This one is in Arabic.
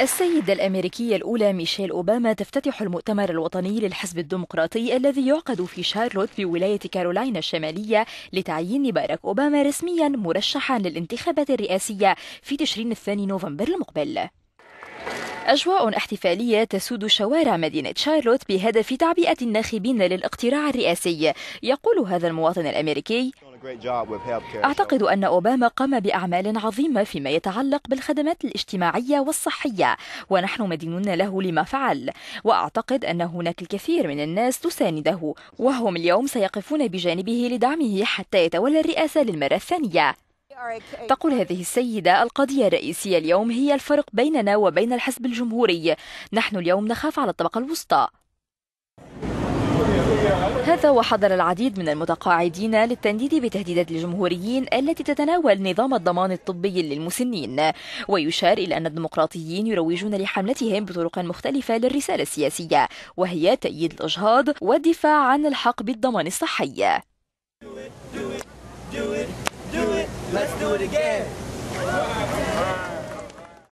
السيدة الأمريكية الأولى ميشيل أوباما تفتتح المؤتمر الوطني للحزب الديمقراطي الذي يعقد في شارلوت بولاية كارولاينا الشمالية لتعيين باراك أوباما رسميا مرشحا للانتخابات الرئاسية في تشرين الثاني نوفمبر المقبل أجواء احتفالية تسود شوارع مدينة شارلوت بهدف تعبئة الناخبين للاقتراع الرئاسي يقول هذا المواطن الأمريكي أعتقد أن أوباما قام بأعمال عظيمة فيما يتعلق بالخدمات الاجتماعية والصحية ونحن مدينون له لما فعل وأعتقد أن هناك الكثير من الناس تسانده وهم اليوم سيقفون بجانبه لدعمه حتى يتولى الرئاسة للمرة الثانية تقول هذه السيدة القضية الرئيسية اليوم هي الفرق بيننا وبين الحزب الجمهوري نحن اليوم نخاف على الطبقة الوسطى هذا وحضر العديد من المتقاعدين للتنديد بتهديدات الجمهوريين التي تتناول نظام الضمان الطبي للمسنين ويشار إلى أن الديمقراطيين يروجون لحملتهم بطرق مختلفة للرسالة السياسية وهي تأييد الإجهاض والدفاع عن الحق بالضمان الصحي Do it, do it, do it. Let's do it again.